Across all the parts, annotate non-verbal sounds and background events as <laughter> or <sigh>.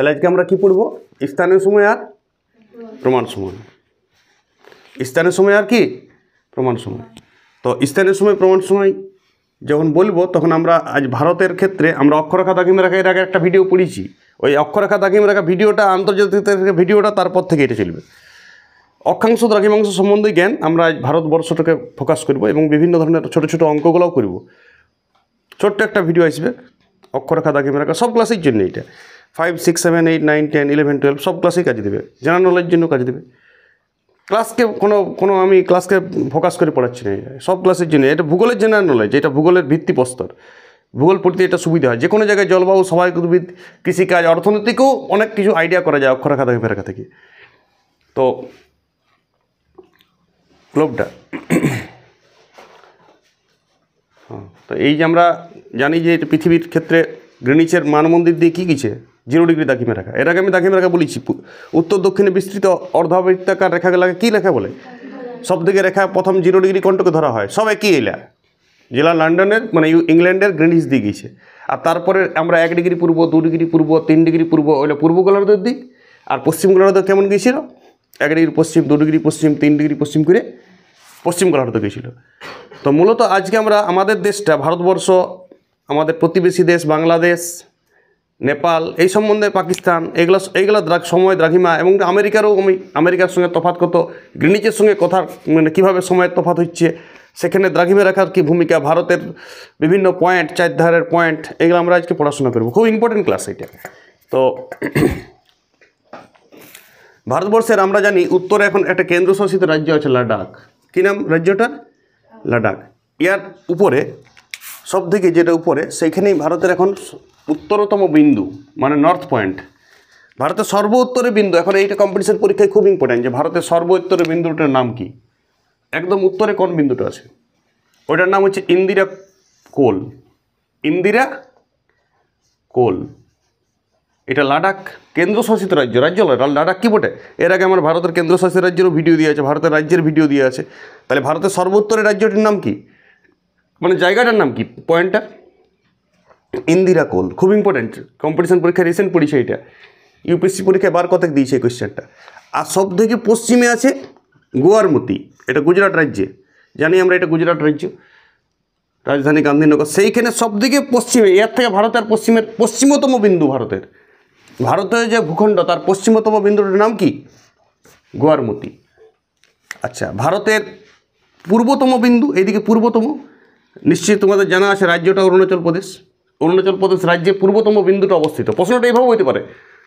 তাহলে আজকে আমরা কি পড়ব স্থানীয় সময় আর প্রমাণ সময় স্থানীয় সময় আর কি প্রমাণ সময় তো স্থানীয় সময় প্রমাণ সময় যখন বলবো তখন আমরা আজ ভারতের ক্ষেত্রে আমরা অক্ষরেখা দাগিম রেখা এর আগে একটা ভিডিও পড়েছি ওই অক্ষরেখা দাগিম রেখা ভিডিওটা আন্তর্জাতিক ভিডিওটা তারপর থেকে এটা চলবে অক্ষাংশ দ্রাঘিমাংশ সম্বন্ধে জ্ঞান আমরা আজ ভারতবর্ষটাকে ফোকাস করব এবং বিভিন্ন ধরনের ছোটো ছোটো অঙ্কগুলোও করব ছোট্ট একটা ভিডিও আসবে অক্ষরেখা দাগিম রেখা সব ক্লাসের জন্য এটা five six seven eight nine ten eleven twelve সব ক্লাসেই কাজে দেবে জেনারেল নলেজ জন্য কাজে দেবে ক্লাসকে কোনো কোনো আমি ক্লাসকে ফোকাস করে পড়াচ্ছি না সব ক্লাসের জন্য এটা ভূগোলের জেনারেল নলেজ এটা ভূগোলের ভিত্তি প্রস্তর ভূগোল পড়তে এটা সুবিধা হয় যে কোনো জায়গায় জলবায়ু সবাই উদ্ভিদ কৃষিকাজ অর্থনীতিকেও অনেক কিছু আইডিয়া করা যায় অক্ষরেখা থেকে ফেরাখা থেকে তো ক্লোভটা হ্যাঁ, তো এই যে আমরা জানি যে পৃথিবীর ক্ষেত্রে গ্রিনিচের মানমন্দির দিয়ে কী কিছু জিরো ডিগ্রি দাখিমে রেখা আগে আমি দাখিমে রেখা বলেছি উত্তর দক্ষিণে বিস্তৃত অর্ধবৃত্তাকার রেখাগুলোকে কী রেখা বলে সব দিকে রেখা প্রথম জিরো ডিগ্রি কোনটাকে ধরা হয় সব একই এলা জেলা লন্ডনের মানে ইংল্যান্ডের গ্রিনিস দিক গিয়েছে আর তারপরে আমরা এক ডিগ্রি পূর্ব দু ডিগ্রি পূর্ব তিন ডিগ্রি পূর্ব ওইলে পূর্ব গোলার্ধের দিক আর পশ্চিম গোলার্ধ কেমন গিয়েছিল এক ডিগ্রি পশ্চিম দু ডিগ্রি পশ্চিম তিন ডিগ্রি পশ্চিম করে পশ্চিম গোলার্ধ গিয়েছিল তো মূলত আজকে আমরা আমাদের দেশটা ভারতবর্ষ আমাদের প্রতিবেশী দেশ বাংলাদেশ নেপাল এই সম্বন্ধে পাকিস্তান এগুলো এইগুলো দ্রাগ সময় দ্রাঘিমা এবং আমেরিকারও আমি আমেরিকার সঙ্গে তফাত কত গ্রিনিচের সঙ্গে কথা মানে কীভাবে সময়ের তফাত হচ্ছে সেখানে দ্রাঘিমে রাখার কী ভূমিকা ভারতের বিভিন্ন পয়েন্ট চারধারের পয়েন্ট এগুলো আমরা আজকে পড়াশোনা করব খুব ইম্পর্টেন্ট ক্লাস এটা তো ভারতবর্ষের আমরা জানি উত্তরে এখন একটা কেন্দ্রশাসিত রাজ্য আছে লাডাখ কী নাম রাজ্যটা লাডাখ ইয়ার উপরে সব থেকে যেটা উপরে সেইখানেই ভারতের এখন উত্তরতম বিন্দু মানে নর্থ পয়েন্ট ভারতের সর্ব উত্তরের বিন্দু এখন এইটা কম্পিটিশন পরীক্ষায় খুব ইম্পর্টেন্ট যে ভারতের সর্ব উত্তরের বিন্দুটার নাম কি একদম উত্তরে কোন বিন্দুটা আছে ওইটার নাম হচ্ছে ইন্দিরা কোল ইন্দিরা কোল এটা লাডাখ কেন্দ্রশাসিত রাজ্য রাজ্য লাডাখ কী বটে এর আগে আমার ভারতের কেন্দ্রশাসিত রাজ্যেরও ভিডিও দিয়ে আছে ভারতের রাজ্যের ভিডিও দিয়ে আছে তাহলে ভারতের সর্বোত্তরের রাজ্যটির নাম কি মানে জায়গাটার নাম কি পয়েন্টটা ইন্দিরা কোল খুব ইম্পর্টেন্ট কম্পিটিশন পরীক্ষা রিসেন্ট পরীক্ষা এটা ইউপিএসসি পরীক্ষায় বার কতক দিয়েছে এই কোয়েশ্চেনটা আর সব থেকে পশ্চিমে আছে গোয়ারমতি এটা গুজরাট রাজ্যে জানি আমরা এটা গুজরাট রাজ্য রাজধানী গান্ধীনগর সেইখানে সব থেকে পশ্চিমে এর থেকে ভারতের পশ্চিমের পশ্চিমতম বিন্দু ভারতের ভারতের যে ভূখণ্ড তার পশ্চিমতম বিন্দুটার নাম কি গোয়ারমতি আচ্ছা ভারতের পূর্বতম বিন্দু এইদিকে পূর্বতম নিশ্চয়ই তোমাদের জানা আছে রাজ্যটা অরুণাচল প্রদেশ অরুণাচল প্রদেশ রাজ্যে পূর্বতম বিন্দুটা অবস্থিত প্রশ্নটা এইভাবে হতে পারে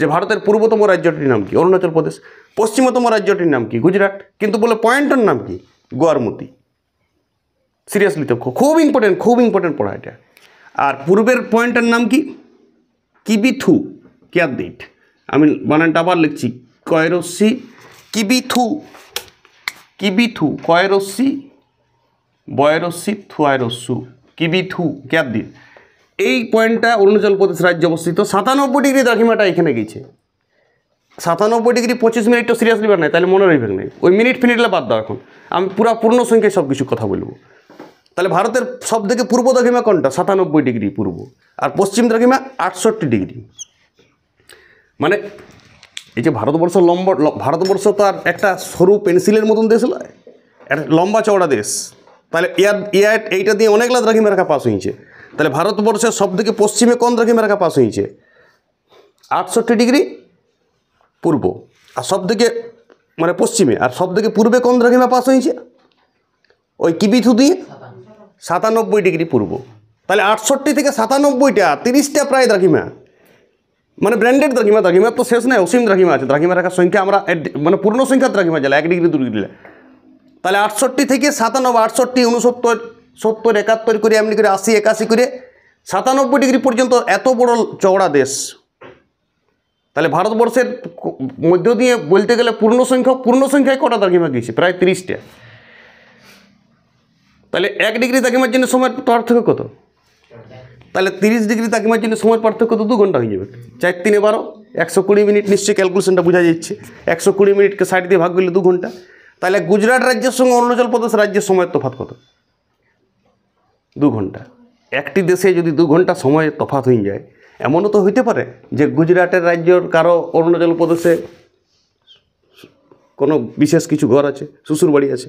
যে ভারতের পূর্বতম রাজ্যটির নাম কি অরুণাচল প্রদেশ পশ্চিমতম রাজ্যটির নাম কি গুজরাট কিন্তু বলে পয়েন্টটার নাম কি গোয়ারমতি সিরিয়াসলি তো খুব ইম্পর্টেন্ট খুব ইম্পর্টেন্ট পড়া এটা আর পূর্বের পয়েন্টটার নাম কি কিবিথু কেয়ার দিট আমি বানানটা আবার লিখছি কয়রসি কিবিথু কিবিথু কয়রসি বয়রসি থুয়ারসু কিবিথু কেয়ার দিট এই পয়েন্টটা অরুণাচল প্রদেশ রাজ্যে অবস্থিত সাতানব্বই ডিগ্রি দ্রাঘিমাটা এখানে গেছে সাতানব্বই ডিগ্রি পঁচিশ মিনিটটা সিরিয়াসলি বার নাই তাহলে মনে রাখবেন নাই ওই মিনিট ফিনিটলে বাদ দাও এখন আমি পুরো পূর্ণ সংখ্যায় সব কিছু কথা বলবো তাহলে ভারতের সব থেকে পূর্ব দ্রাঘিমা কোনটা সাতানব্বই ডিগ্রি পূর্ব আর পশ্চিম দ্রাঘিমা আটষট্টি ডিগ্রি মানে এই যে ভারতবর্ষ লম্ব ভারতবর্ষ তো আর একটা সরু পেন্সিলের মতন দেশ নয় একটা লম্বা চওড়া দেশ তাহলে এয়ার এয়ার এইটা দিয়ে অনেকগুলো দ্রাঘিমা রেখা পাস হয়েছে তাহলে ভারতবর্ষের সব থেকে পশ্চিমে কোন রেখা পাস হয়েছে আটষট্টি ডিগ্রি পূর্ব আর সবথেকে মানে পশ্চিমে আর সব থেকে পূর্বে কোন দ্রাঘিমা পাস হয়েছে ওই কিবিথু দিয়ে সাতানব্বই ডিগ্রি পূর্ব তাহলে আটষট্টি থেকে সাতানব্বইটা তিরিশটা প্রায় দ্রাঘিমা মানে ব্র্যান্ডেড দ্রাঘিমা দ্রাঘিমা তো শেষ নাই অসীম দ্রাঘিমা আছে দ্রাঘিমা রাখার সংখ্যা আমরা মানে পূর্ণ সংখ্যা দ্রাঘিমা জেলা এক ডিগ্রি দু ডিগ্রি তাহলে আটষট্টি থেকে সাতানব্বই আটষট্টি উনসত্তর সত্তর একাত্তর করে এমনি করে আশি একাশি করে সাতানব্বই ডিগ্রি পর্যন্ত এত বড় চওড়া দেশ তাহলে ভারতবর্ষের মধ্য দিয়ে বলতে গেলে পূর্ণ সংখ্যা পূর্ণ সংখ্যায় কটা দাগিমা গিয়েছে প্রায় তিরিশটা তাহলে এক ডিগ্রি দাগিমার জন্য সময়ের পার্থক্য কত তাহলে তিরিশ ডিগ্রি তাকিমার জন্য সময় পার্থক্য তো দু ঘন্টা হয়ে যাবে চার তিনে বারো একশো কুড়ি মিনিট নিশ্চয়ই ক্যালকুলেশনটা বোঝা যাচ্ছে একশো কুড়ি মিনিটকে সাইড দিয়ে ভাগ করলে দু ঘন্টা তাহলে গুজরাট রাজ্যের সঙ্গে অরুণাচল প্রদেশ রাজ্যের সময়ের তফাত কত দু ঘন্টা একটি দেশে যদি দু ঘন্টা সময় তফাত হয়ে যায় এমনও তো হইতে পারে যে গুজরাটের রাজ্যর কারো অরুণাচল প্রদেশে কোনো বিশেষ কিছু ঘর আছে শ্বশুর বাড়ি আছে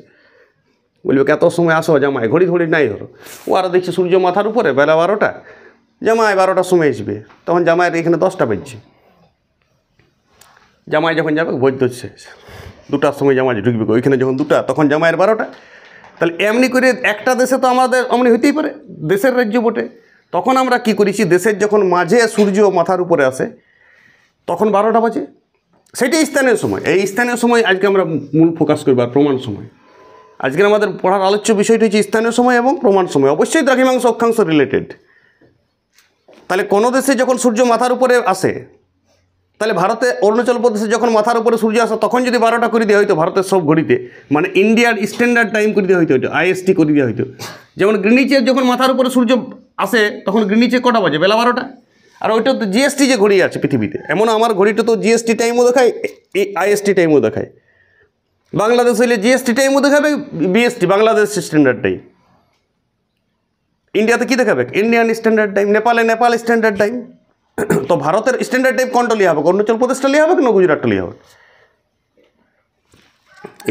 বলবে এত সময় আসো জামাই ঘড়ি ঘড়ি নাই ধরো ও আরও দেখছি সূর্য মাথার উপরে বেলা বারোটা জামাই বারোটার সময় আসবে তখন জামাইয়ের এখানে দশটা বেজছে জামাই যখন যাবে বৈধ হচ্ছে দুটার সময় জামাই ঢুকবে ওইখানে যখন দুটা তখন জামাইয়ের বারোটা তাহলে এমনি করে একটা দেশে তো আমাদের অমনি হইতেই পারে দেশের রাজ্য বটে তখন আমরা কি করেছি দেশের যখন মাঝে সূর্য মাথার উপরে আসে তখন বারোটা বাজে সেটাই স্থানীয় সময় এই স্থানীয় সময় আজকে আমরা মূল ফোকাস করি বা প্রমাণ সময় আজকের আমাদের পড়ার আলোচ্য বিষয়টি হচ্ছে স্থানীয় সময় এবং প্রমাণ সময় অবশ্যই দ্রাঘিমাংশ অক্ষাংশ রিলেটেড তাহলে কোনো দেশে যখন সূর্য মাথার উপরে আসে তাহলে ভারতে অরুণাচল প্রদেশে যখন মাথার উপরে সূর্য আসে তখন যদি বারোটা করে দেওয়া হইতো ভারতের সব ঘড়িতে মানে ইন্ডিয়ার স্ট্যান্ডার্ড টাইম করে দেওয়া হইতো হয়তো আইএসটি করে দেওয়া হইতো যেমন গ্রিনিচের যখন মাথার উপরে সূর্য আসে তখন গ্রিনিচে কটা বাজে বেলা বারোটা আর ওইটা তো জিএসটি যে ঘড়ি আছে পৃথিবীতে এমন আমার ঘড়িটা তো জিএসটি টাইমও দেখায় এই আইএসটি টাইমও দেখায় বাংলাদেশ হইলে জিএসটি টাইমও দেখাবে বিএসটি বাংলাদেশ স্ট্যান্ডার্ড টাইম ইন্ডিয়াতে কী দেখাবে ইন্ডিয়ান স্ট্যান্ডার্ড টাইম নেপালে নেপাল স্ট্যান্ডার্ড টাইম তো ভারতের স্ট্যান্ডার্ড টাইপ কোনটা লিয়া হবে অরুণাচল প্রদেশটা লিয়া হবে না গুজরাটটা লিয়া হবে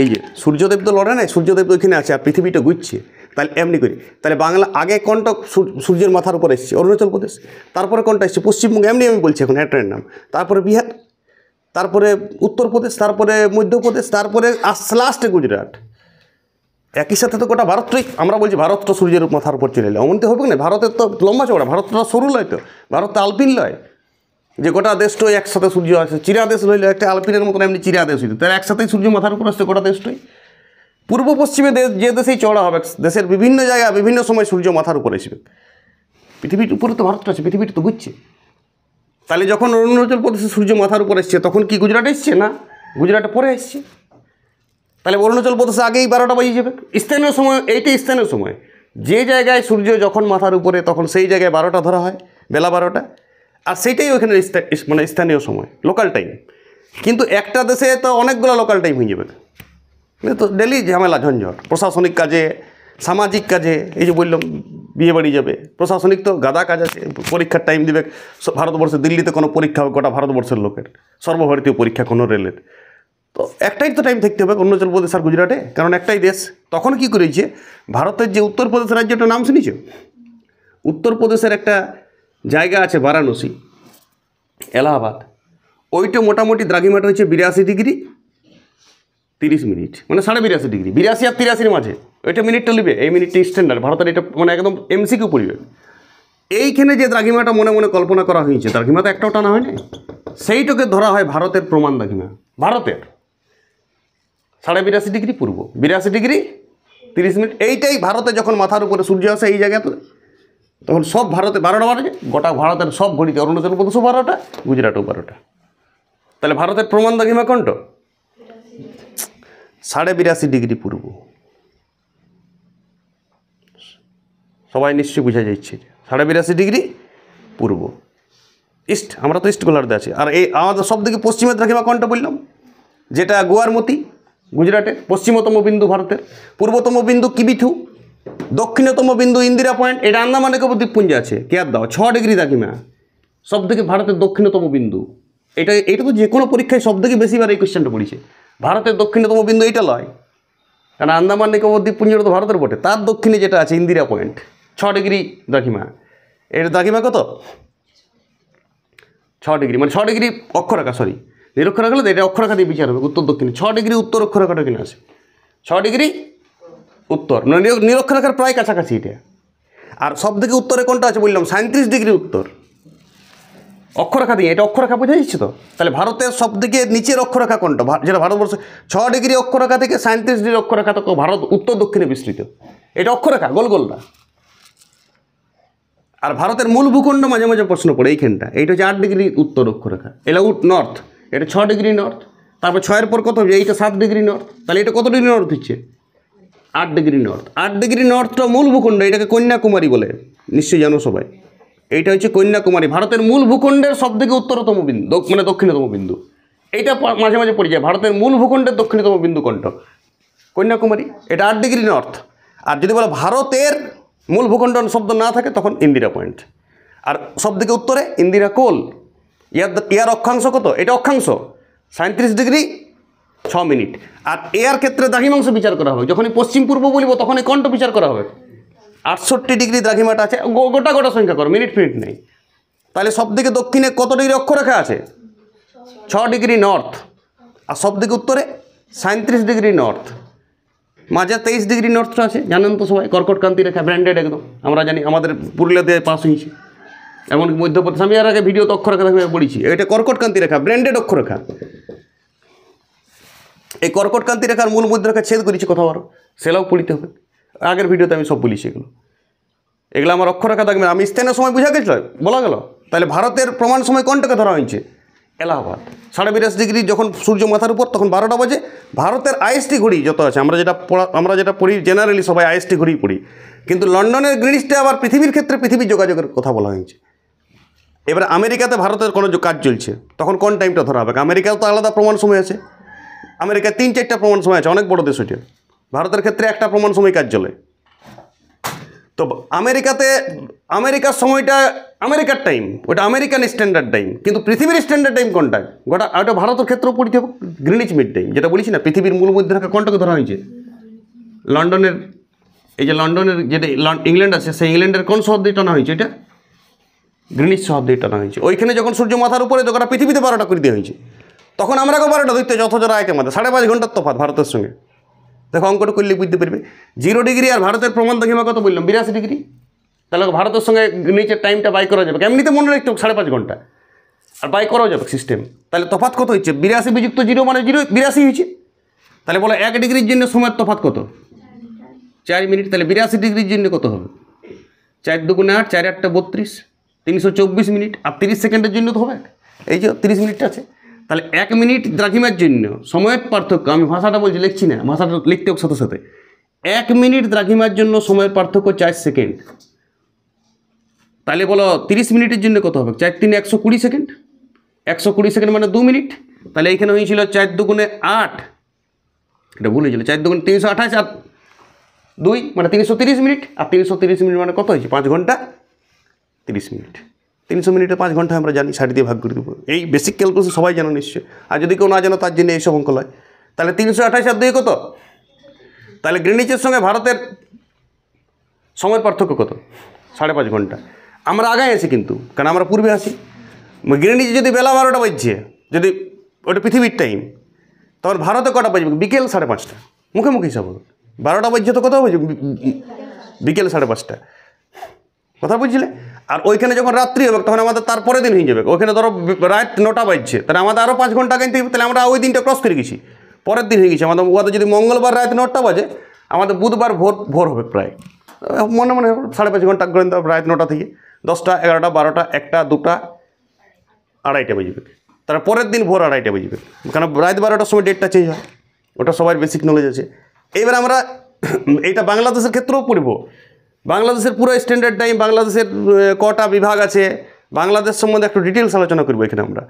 এই যে সূর্যদেব তো লড়ে নাই সূর্যদেব তো ওইখানে আছে আর পৃথিবীটা গুজছে তাহলে এমনি করি তাহলে বাংলা আগে কোনটা সূর্যের মাথার উপর এসছে অরুণাচল প্রদেশ তারপরে কোনটা এসছে পশ্চিমবঙ্গ এমনি আমি বলছি এখন হ্যাটারের নাম তারপরে বিহার তারপরে উত্তরপ্রদেশ তারপরে মধ্যপ্রদেশ তারপরে লাস্টে গুজরাট একই সাথে তো গোটা ভারতটাই আমরা বলছি ভারত তো সূর্যের মাথার উপর চলে এলো অমনতে হবে না ভারতের তো লম্বা চড়া ভারত তো সরু লয় তো ভারত তো আলপিন লয় যে গোটা দেশটাই একসাথে সূর্য আছে চিরা দেশ হইলে একটা আলপিনের মতন এমনি চিরা দেশ হইতো তার একসাথেই সূর্য মাথার উপর আসছে গোটা দেশটাই পূর্ব পশ্চিমে দেশ যে দেশেই চড়া হবে দেশের বিভিন্ন জায়গায় বিভিন্ন সময় সূর্য মাথার উপর আসবে পৃথিবীর উপরে তো ভারতটা আছে পৃথিবীর তো বুঝছে তাহলে যখন অরুণাচল প্রদেশে সূর্য মাথার উপর এসছে তখন কি গুজরাট এসছে না গুজরাটে পরে এসছে তাহলে অরুণাচল প্রদেশে আগেই বারোটা বাজে যাবে স্থানীয় সময় এইটা স্থানীয় সময় যে জায়গায় সূর্য যখন মাথার উপরে তখন সেই জায়গায় বারোটা ধরা হয় বেলা বারোটা আর সেইটাই ওইখানে মানে স্থানীয় সময় লোকাল টাইম কিন্তু একটা দেশে তো অনেকগুলো লোকাল টাইম হয়ে যাবে তো ডেলি ঝামেলা ঝঞ্ঝট প্রশাসনিক কাজে সামাজিক কাজে এই যে বললাম বিয়ে বাড়ি যাবে প্রশাসনিক তো গাদা কাজ আছে পরীক্ষার টাইম দেবে ভারতবর্ষে দিল্লিতে কোনো পরীক্ষা হবে গোটা ভারতবর্ষের লোকের সর্বভারতীয় পরীক্ষা কোনো রেলের তো একটাই তো টাইম থাকতে হবে অরুণাচল প্রদেশ আর গুজরাটে কারণ একটাই দেশ তখন কি করেছে ভারতের যে উত্তরপ্রদেশ রাজ্যটা নাম শুনেছ উত্তরপ্রদেশের একটা জায়গা আছে বারাণসী এলাহাবাদ ওইটা মোটামুটি দ্রাঘিমাটা হচ্ছে বিরাশি ডিগ্রি তিরিশ মিনিট মানে সাড়ে বিরাশি ডিগ্রি বিরাশি আর তিরাশির মাঝে ওইটা মিনিটটা নেবে এই মিনিটটি স্ট্যান্ডার্ড ভারতের এটা মানে একদম এমসিকিউ পড়িবে এইখানে যে দ্রাঘিমাটা মনে মনে কল্পনা করা হয়েছে দ্রাঘিমা তো একটাও টানা হয়নি সেইটাকে ধরা হয় ভারতের প্রমাণ দ্রাঘিমা ভারতের সাড়ে বিরাশি ডিগ্রি পূর্ব বিরাশি ডিগ্রি তিরিশ মিনিট এইটাই ভারতে যখন মাথার উপরে সূর্য আসে এই জায়গাতে তখন সব ভারতে বারোটা বাজে গোটা ভারতের সব ঘড়িতে অরুণাচল প্রদেশও বারোটা গুজরাটও বারোটা তাহলে ভারতের প্রমাণ দ্রাঘিমা কণ্ঠ সাড়ে বিরাশি ডিগ্রি পূর্ব সবাই নিশ্চয়ই বুঝা যাচ্ছে সাড়ে বিরাশি ডিগ্রি পূর্ব ইস্ট আমরা তো ইস্ট গোলার্ধে আছি আর এই আমাদের সব থেকে পশ্চিমের দ্রাঘিমা কণ্ঠ বললাম যেটা গোয়ার মতি গুজরাটের পশ্চিমতম বিন্দু ভারতের পূর্বতম বিন্দু কিবিথু দক্ষিণতম বিন্দু ইন্দিরা পয়েন্ট এটা আন্দামান কেবল দ্বীপপুঞ্জে আছে কেয়ার দাও ছ ডিগ্রি দাকিমা সব থেকে ভারতের দক্ষিণতম বিন্দু এটা এটা তো যে কোনো পরীক্ষায় সব থেকে বেশিবার এই কোয়েশ্চেনটা পড়েছে ভারতের দক্ষিণতম বিন্দু এটা নয় কারণ আন্দামান নিকোবর দ্বীপপুঞ্জটা তো ভারতের বটে তার দক্ষিণে যেটা আছে ইন্দিরা পয়েন্ট ছ ডিগ্রি দাকিমা এর দাকিমা কত ছ ডিগ্রি মানে ছ ডিগ্রি অক্ষরেখা সরি নিরক্ষরেখা হলে এটা অক্ষরেখা দিয়ে বিচার হবে উত্তর দক্ষিণে ছ ডিগ্রি উত্তর অক্ষরেখাটা কিনে আছে ছ ডিগ্রি উত্তর মানে নিরক্ষরেখার প্রায় কাছাকাছি এটা আর সব থেকে উত্তরে কোনটা আছে বললাম সাঁত্রিশ ডিগ্রি উত্তর অক্ষরেখা দিয়ে এটা অক্ষরেখা বোঝা যাচ্ছে তো তাহলে ভারতের সব থেকে নিচের অক্ষরেখা কোনটা যেটা ভারতবর্ষে ছ ডিগ্রি অক্ষরেখা থেকে সাঁত্রিশ ডিগ্রি অক্ষরেখা তো ভারত উত্তর দক্ষিণে বিস্তৃত এটা অক্ষরেখা গোল গোল না আর ভারতের মূল ভূখণ্ড মাঝে মাঝে প্রশ্ন পড়ে এইখানটা এইটা হচ্ছে আট ডিগ্রি উত্তর অক্ষরেখা এটা উট নর্থ এটা ছ ডিগ্রি নর্থ তারপর ছয়ের পর কত হবে এইটা সাত ডিগ্রি নর্থ তাহলে এটা কত ডিগ্রি নর্থ হচ্ছে আট ডিগ্রি নর্থ আট ডিগ্রি নর্থটা মূল ভূখণ্ড এটাকে কন্যাকুমারী বলে নিশ্চয়ই জানো সবাই এইটা হচ্ছে কন্যাকুমারী ভারতের মূল ভূখণ্ডের সবথেকে উত্তরতম বিন্দু মানে দক্ষিণতম বিন্দু এইটা মাঝে মাঝে পড়ে যায় ভারতের মূল ভূখণ্ডের দক্ষিণতম বিন্দু কণ্ঠ কন্যাকুমারী এটা আট ডিগ্রি নর্থ আর যদি বলো ভারতের মূল ভূখণ্ড শব্দ না থাকে তখন ইন্দিরা পয়েন্ট আর সব থেকে উত্তরে ইন্দিরা কোল ইয়ার ইয়ার অক্ষাংশ কত এটা অক্ষাংশ সাঁত্রিশ ডিগ্রি ছ মিনিট আর এয়ার ক্ষেত্রে দ্রাঘিমাংশ বিচার করা হবে যখনই পশ্চিম পূর্ব বলিব তখনই কণ্ঠ বিচার করা হবে আটষট্টি ডিগ্রি দ্রাঘিমাটা আছে গোটা গোটা সংখ্যা করো মিনিট ফিনিট নেই তাহলে সব দিকে দক্ষিণে কত ডিগ্রি অক্ষরেখা আছে ছ ডিগ্রি নর্থ আর সব দিকে উত্তরে সাঁত্রিশ ডিগ্রি নর্থ মাঝে তেইশ ডিগ্রি নর্থ আছে জানেন তো সবাই কর্কটকান্তি রেখা ব্র্যান্ডেড একদম আমরা জানি আমাদের পুরুলিয়াতে পাস হয়েছে এমনকি মধ্যপ্রদেশ আমি আর আগে ভিডিও অক্ষর রেখা আমি পড়েছি এটা কর্কটকান্তি রেখা ব্র্যান্ডেড অক্ষরেখা এই কর্কটকান্তি রেখার মূল মধ্যরেখা ছেদ করেছি কথা আর সেলাও পড়িতে হবে আগের ভিডিওতে আমি সব বলেছি এগুলো এগুলো আমার অক্ষরেখা থাকবে আমি স্থানীয় সময় বুঝা গেছিল বলা গেল তাহলে ভারতের প্রমাণ সময় কোনটাকে ধরা হয়েছে এলাহাবাদ সাড়ে বিরাশি ডিগ্রি যখন সূর্য মাথার উপর তখন বারোটা বাজে ভারতের আইএসটি ঘড়ি যত আছে আমরা যেটা পড়া আমরা যেটা পড়ি জেনারেলি সবাই আইএসটি ঘড়ি পড়ি কিন্তু লন্ডনের গ্রিনিসটা আবার পৃথিবীর ক্ষেত্রে পৃথিবীর যোগাযোগের কথা বলা হয়েছে এবার আমেরিকাতে ভারতের কোনো কাজ চলছে তখন কোন টাইমটা ধরা হবে আমেরিকাও তো আলাদা প্রমাণ সময় আছে আমেরিকায় তিন চারটা প্রমাণ সময় আছে অনেক বড় দেশ ওইটা ভারতের ক্ষেত্রে একটা প্রমাণ সময় কাজ চলে তো আমেরিকাতে আমেরিকার সময়টা আমেরিকার টাইম ওটা আমেরিকান স্ট্যান্ডার্ড টাইম কিন্তু পৃথিবীর স্ট্যান্ডার্ড টাইম কোনটা গোটা ওটা ভারতের ক্ষেত্রেও পড়িতে হবে গ্রিনিচ মিড টাইম যেটা বলিস না পৃথিবীর মূল মধ্যে রাখা কোনটাকে ধরা হয়েছে লন্ডনের এই যে লন্ডনের যেটা ইংল্যান্ড আছে সেই ইংল্যান্ডের কোন শহর দিয়ে টানা হয়েছে এটা গ্রিনিশ সহব দিয়ে টানা হয়েছে ওইখানে যখন সূর্য মাথার উপরে তখন পৃথিবীতে বারোটা করে দেওয়া হয়েছে তখন আমরা কেউ বারোটা ধরতে যারা আয়কে মাথা সাড়ে পাঁচ ঘন্টার তফাত ভারতের সঙ্গে দেখো অঙ্কটা করলে বুঝতে পারবে জিরো ডিগ্রি আর ভারতের প্রমাণ দেখে কত বললাম বিরাশি ডিগ্রি তাহলে ভারতের সঙ্গে নিচের টাইমটা বাই করা যাবে এমনিতে মনে রাখতে সাড়ে পাঁচ ঘন্টা আর বাই করাও যাবে সিস্টেম তাহলে তফাত কত হচ্ছে বিরাশি বিযুক্ত জিরো মানে জিরো বিরাশি হয়েছে তাহলে বলো এক ডিগ্রির জন্য সময়ের তফাত কত চার মিনিট তাহলে বিরাশি ডিগ্রির জন্য কত হবে চার দুগুণে আট চার আটটা বত্রিশ তিনশো চব্বিশ মিনিট আর তিরিশ সেকেন্ডের জন্য তো হবে এই যে তিরিশ মিনিটটা আছে তাহলে এক মিনিট দ্রাঘিমার জন্য সময়ের পার্থক্য আমি ভাষাটা বলছি লিখছি না ভাষাটা লিখতে হোক সাথে সাথে এক মিনিট দ্রাঘিমার জন্য সময়ের পার্থক্য চার সেকেন্ড তাহলে বলো তিরিশ মিনিটের জন্য কত হবে চার তিন একশো কুড়ি সেকেন্ড একশো কুড়ি সেকেন্ড মানে দু মিনিট তাহলে এইখানে হয়েছিল চার দুগুণে আট এটা ভুল হয়েছিল চার দুগুণে তিনশো আঠাশ আর দুই মানে তিনশো তিরিশ মিনিট আর তিনশো তিরিশ মিনিট মানে কত হয়েছে পাঁচ ঘন্টা তিরিশ মিনিট তিনশো মিনিটে পাঁচ ঘন্টা আমরা জানি ষাট দিয়ে ভাগ করে দেবো এই বেসিক ক্যালকুলেশন সবাই জানো নিশ্চয়ই আর যদি কেউ না জানো তার জন্য এইসব অঙ্ক লয় তাহলে তিনশো আঠাশ আর দুই কত তাহলে গ্রিনিচের সঙ্গে ভারতের সময় পার্থক্য কত সাড়ে পাঁচ ঘন্টা আমরা আগায় আছি কিন্তু কারণ আমরা পূর্বে আছি গ্রিনিচে যদি বেলা বারোটা বাজছে যদি ওটা পৃথিবীর টাইম তখন ভারতে কটা বাজবে বিকেল সাড়ে পাঁচটা মুখে মুখে হিসাব হবে বারোটা বাজছে তো কোথাও বাজবে বিকেল সাড়ে পাঁচটা কথা বুঝলে আর ওইখানে যখন রাত্রি হবে তখন আমাদের তারপরে দিন হয়ে যাবে ওইখানে ধরো রাত নটা বাজছে তাহলে আমাদের আরও পাঁচ ঘন্টা আগে তাহলে আমরা ওই দিনটা ক্রস করে গেছি পরের দিন হয়ে গেছি আমাদের ওদের যদি মঙ্গলবার রাত নটা বাজে আমাদের বুধবার ভোর ভোর হবে প্রায় মনে মনে সাড়ে পাঁচ ঘন্টা করে রাত নটা থেকে দশটা এগারোটা বারোটা একটা দুটা আড়াইটা বাজবে তার পরের দিন ভোর আড়াইটা বাজবে কারণ রাত বারোটার সময় ডেটটা চেঞ্জ হয় ওটা সবাই বেসিক নলেজ আছে এবার আমরা <clears throat> এইটা বাংলাদেশের ক্ষেত্রেও পড়ব বাংলাদেশের পুরো স্ট্যান্ডার্ড টাইম বাংলাদেশের কটা বিভাগ আছে বাংলাদেশ সম্বন্ধে একটু ডিটেলস আলোচনা করবো এখানে আমরা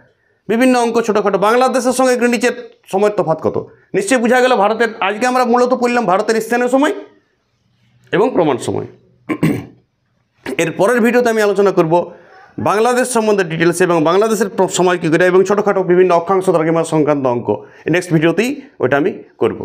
বিভিন্ন অঙ্ক ছোটোখাটো বাংলাদেশের সঙ্গে গ্রিনিচের সময়ের তফাত কত নিশ্চয়ই বোঝা গেল ভারতের আজকে আমরা মূলত পড়লাম ভারতের স্থানীয় সময় এবং প্রমাণ সময় এর পরের ভিডিওতে আমি আলোচনা করব বাংলাদেশ সম্বন্ধে ডিটেলস এবং বাংলাদেশের সময় কী করে এবং ছোটোখাটো বিভিন্ন অক্ষাংশ দ্রাঘিমা সংক্রান্ত অঙ্ক নেক্সট ভিডিওতেই ওটা আমি করব